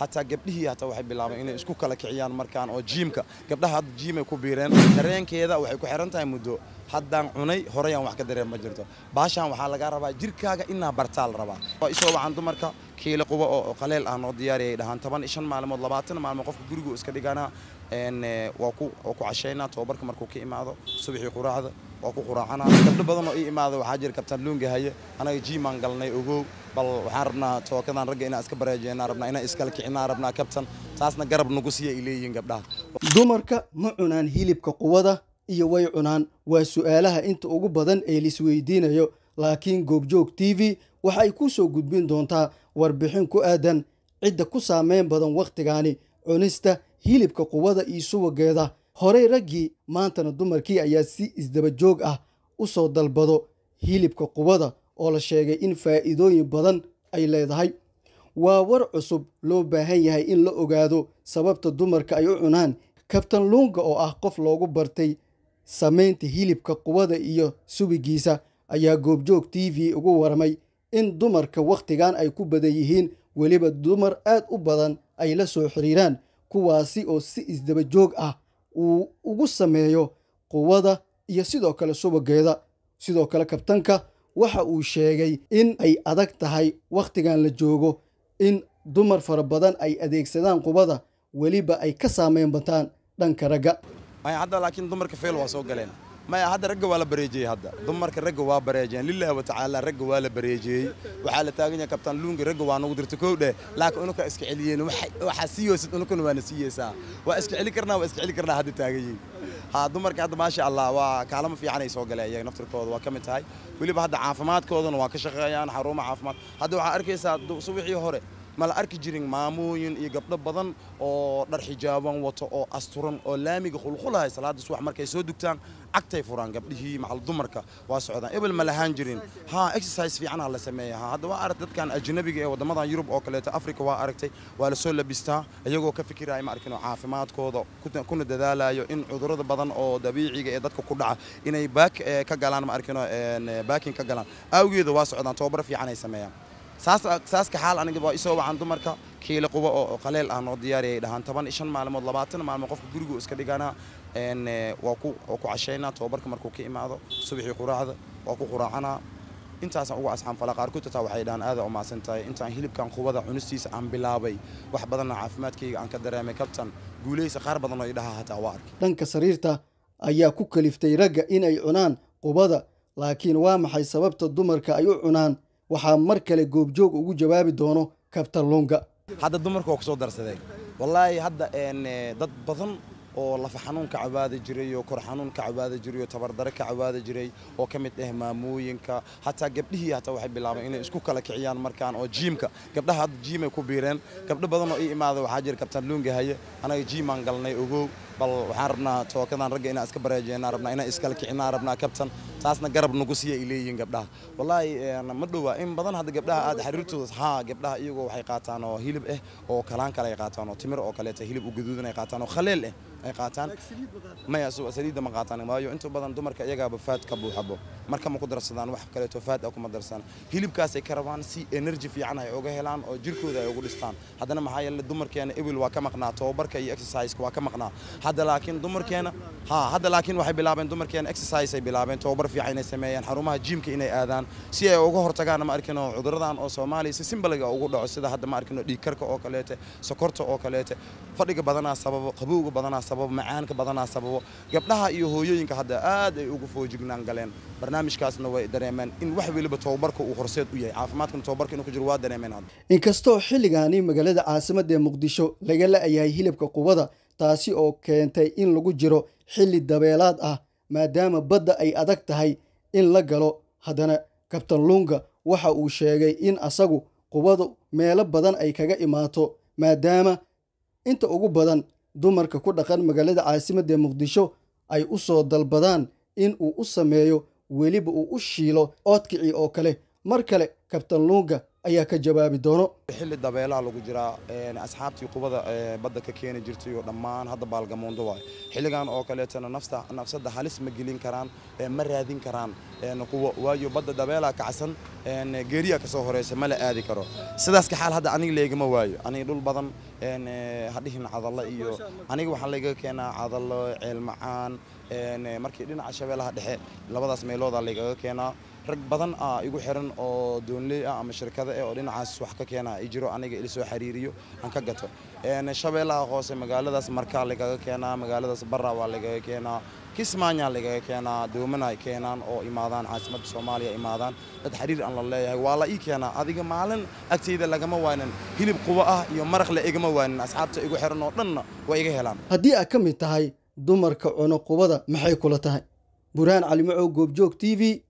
hataa gabdhihii hataa waxay bilaabeen inay isku kala kiciyaan markaan oo jiimka gabdhaha hadda jiimay ku biireen dareenkeeda waxay ku xihan tahay muddo haddaan cunay horeyaan wax ka dareen ma jirto baashaan waxaa lagaa rabaa jirkaaga inaa bartaa la rabaa isoo waxaan dumarka kiila quba oo qaleel ah noo diyaariyay dhahaan toban shan maalmood labaatan maalmood qofka guriguu iska dhiganaa waa ku cashaynaa tobabarka markuu ka imaado subaxii quraacda waa ku quraacana gabdho badan oo ii imaada waxaa jira kabtaan luunga haye anaga jiimaan galnay ogow bal waxaan rabnaa tookadan ragga inaan iska bareejeenaa rabnaa inaan iskala kicinaa rabnaa kabtan taasna garab nagu siiya ay leeyihiin gabdhaha dumarka ma cunaan hilibka quwada iyo way cunaan waa su'aalaha inta ugu badan ee laisweydiinayo laakiin goobjoog t v waxay ku soo gudbin doontaa warbixin ku aadan cidda ku saameyn badan wakhtigaani cunista hilibka quwada iyo suwageeda horey raggii maantana dumarkii ayaa si isdaba joog ah u soo dalbado hilibka qubada oo la sheegay in faa'iidooyin badan ay leedahay waa war cusub loo baahan yahay in la ogaado sababta dumarka ay u cunaan kabtan luunga oo ah qof loogu bartay samaynta hilibka qubada iyo subigiisa ayaa goobjoog t v ugu warmay in dumarka wakhtigan ay ku badan yihiin weliba dumar aad u badan ay la soo xiriiraan kuwaasi oo si isdaba joog ah uu ugu sameeyo quwada iyo sidoo kale subageeda sidoo kale kabtanka waxa uu sheegay in ay adag tahay wakhtigan la joogo in dumar fara badan ay adeegsadaan qubada weliba ay ka saameyn bataan dhanka ragga laakiin dumarka feel waa soo galeen maya hadda ragga waa la bareejiyey hadda dumarka ragga waa bareejiyeen lillahi wa tacaala ragga waa la bareejiyey waxaa la taagan yahay kabtaan luungi ragga waa nagu dirta kow dheh laakiin unuka iska celiyeen waxaa siiyeysid unukana waana siiyeysaa waa iska celi karnaa waa iska celi karnaa hadda taagan yihin haa dumarka hadda maasha allah waa kaalamo fiicanay soo galeen iyaga naftirkooda waa ka mid tahay weliba hadda caafimaadkoodana waa ka shaqeeyaan xarumo caafimaad hadda waxaa arkaysaa subaxii hore ma la arki jirin maamooyin iyo gabdho badan oo dhar xijaaban wato oo asturan oo laamiga khulkhulaya salaada subax markay soo dugtaan cagtay furaan gabdhihii macal dumarka waa socdaan ebel ma lahaan jirin ha exercise fiican la sameeya ha hadda waa aragt dadkan ajnabiga ee waddamadan yurub oo kaleeto africa waa aragtay waa la soo labistaa iyagoo ka fikiraya ma arkin caafimaadkooda kuna dadaalayo in cudurrada badan oo dabiiciga ee dadka ku dhaca inay baak eh, ka galaan ma arkin eh, baakin ka galaan awgeeda waa socdaan tobabar fiican sameeyaan saaska xaal aniga isoo wacan dumarka kiila quba oo qaleel ah noo diyaariyay dhahaan toban iyo shan maalmood labaatan maalmo qofka gurigu iska dhigana waa ku cashaynaa tobabarka markuu ka imaado subaxii quraacda waa ku quraacanaa intaasaan uga asxaanfalaa qaarkood tataa waxay dhahaan aada umaasan tahay intaan hilibkan qubada cunistiisa aan bilaabay wax badanna caafimaadkayga aan ka dareemay kabtan guulaysa qaar badanoo idhaha hataa waa arkay dhanka sariirta ayaa ku kaliftay ragga inay cunaan qubada laakiin waa maxay sababta dumarka ay u cunaan waxaa mar kale goobjoog ugu jawaabi doono kabtalunga hadda dumarka waa kusoo soo darsadeen wallaahi hadda eh, dad badan oo lafa xanuun ka cabaadi jiray oo kor xanuun ka cabaadi jiray oo tabardare ka cabaadi jiray oo ka mid ah maamooyinka xataa gabdhihii hataa waxay bilaabeen inay isku kala kiciyaan markaan oo jiimka gabdhaha hadda jiimay ku biireen gabdho badan oo ii imaada waxaa jira kabtaan luunga haye anaga jiimaan galnay ogow bal waxaan rabnaa tookadan ragga inaan iska bareejeyna rabnaa inaan iskala kicinaa rabnaa kabtan taasna garab nagu siya ay leeyihiin gabdhaha wallaahi eh, ma dhowaa in badan hadda gabdhaha aad xiriirtooda haa gabdhaha iyagoo waxay qaataan oo hilib ah oo kalaan kale ay qaataan oo timir oo kaleeta hilib u gaduudan ay qaataan oo khaleel ah ay qaataan maya saliidda ma qaataan waayo inta badan dumarka iyagaaba faad ka buuxabo marka ma ku darsadaan wax kaleeto faad ah kuma darsadaan hilibkaasay ka rabaan si energy fiican ay uga helaan oo jirkooda ay ugu dhistaan haddana maxaa yeele dumarkeena ebil waa ka maqnaa tababarka iyo exerciseku waa ka maqnaa hadda laakiin dumarkeena ha hadda laakiin waxay bilaabeen dumarkeena exercise ay bilaabeen tababar fiican inay sameeyaan xarumaha jiimka inay aadaan si ay uga hortagaan ma arkino cuduradan oo Soomaaliya si simbalga ugu dhaco sida hadda ma arkino dhiig oo kaleete sokorta oo kaleete fadhiga badanaa sababo qabowga badanaa sababo macaanka badanaa sababo gabdhaha iyo hooyooyinka hadda aad ay ugu foojignaan galeen barnaamijkaasna way dareemeen in wax weliba tababarka uu horseed u yahay caafimaadkana tababarka inuu ku jiro waa dareemeen hadda inkastoo xilligaani magaalada caasimadda ee Muqdisho laga la-ayahay hilibka qubada taasi oo keentay in lagu jiro xilli dabeelaad ah maadaama badda ay adag tahay in la galo haddana kabtan lunga waxa uu sheegay in asagu qubadu meelo badan ay kaga imaato maadaama inta ugu badan dumarka ku dhaqan magaalada caasimadda muqdisho ay u soo dalbadaan in uu u sameeyo weliba uu u shiilo oodkicii oo kale mar kale kabtan luunga ayaa ka jawaabi doono xilli dabeelaha lagu jiraa asxaabtii qubada badda ka keeni jirtay oo dhammaan hadda baalgamuundo waay xilligan oo kaleetana nafsada halis ma gelin karaan ma raadin karaan quwo waayo badda dabeelaa kacsan geeriya ka soo horeysa ma la aadi karo sidaaska xaal hadda aniga leegama waayo aniga dhul badan eh, hadhihin cadallo iyo aniga waxaa layga keenaa cadallo ceelmacaan eh, markii dhinaca shabeellaha dhexe labadaas meeloodaa lagaga keenaa rag badan aa igu xiran oo doonley ah ama shirkada eh oo dhinacaas wax ka keena i jiro aniga ila soo xiriiriyo aan ka gato shabeellaha hoose magaaladaas markaa lagaga keenaa magaaladaas barra waa lagaga keenaa kismaayaa lagaga keenaa doomana ay keenaan oo imaadaan caasimada soomaaliya imaadaan dad xiriir aan la leeyahay waa la ii keenaa adiga maalin agtayda lagama waanin hilib qubo ah iyo maraq le igama waanin asxaabta igu xiran oo dhanna way iga helaan haddii aad ka mid tahay dumarka qubada maxay kula tahay burhaan calimacow goobjoog t v